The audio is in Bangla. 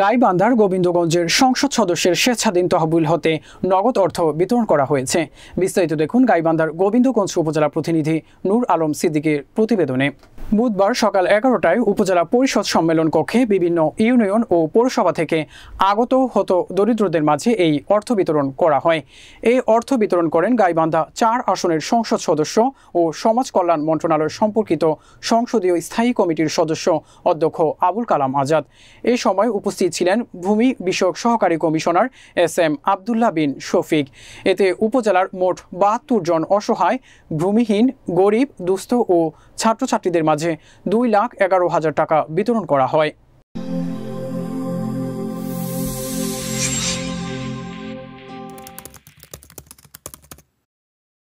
গাইবান্ধার গোবিন্দগঞ্জের সংসদ সদস্যের স্বেচ্ছাধীন তহবিল হতে নগদ অর্থ বিতরণ করা হয়েছে বিস্তারিত দেখুন গাইবান্ধার গোবিন্দগঞ্জ উপজেলা প্রতিনিধি নূর আলম সিদ্দিকের প্রতিবেদনে বুধবার সকাল এগারোটায় উপজেলা পরিষদ সম্মেলন কক্ষে বিভিন্ন ইউনিয়ন ও পৌরসভা থেকে আগত হত দরিদ্রদের মাঝে এই অর্থ বিতরণ করা হয় এই অর্থ বিতরণ করেন গাইবান্ধা চার আসনের সংসদ সদস্য ও সমাজ কল্যাণ মন্ত্রণালয় সম্পর্কিত সংসদীয় স্থায়ী কমিটির সদস্য অধ্যক্ষ আবুল কালাম আজাদ এ সময় উপস্থিত ছিলেন ভূমি বিষয়ক সহকারী commissioner S M Abdullah bin Shafiq এতে উপজেলার মোট বাহাত্তর জন অসহায় ভূমিহীন গরিব দুস্থ ও ছাত্রছাত্রীদের মাঝে মাঝে দুই লাখ এগারো হাজার টাকা বিতরণ করা হয়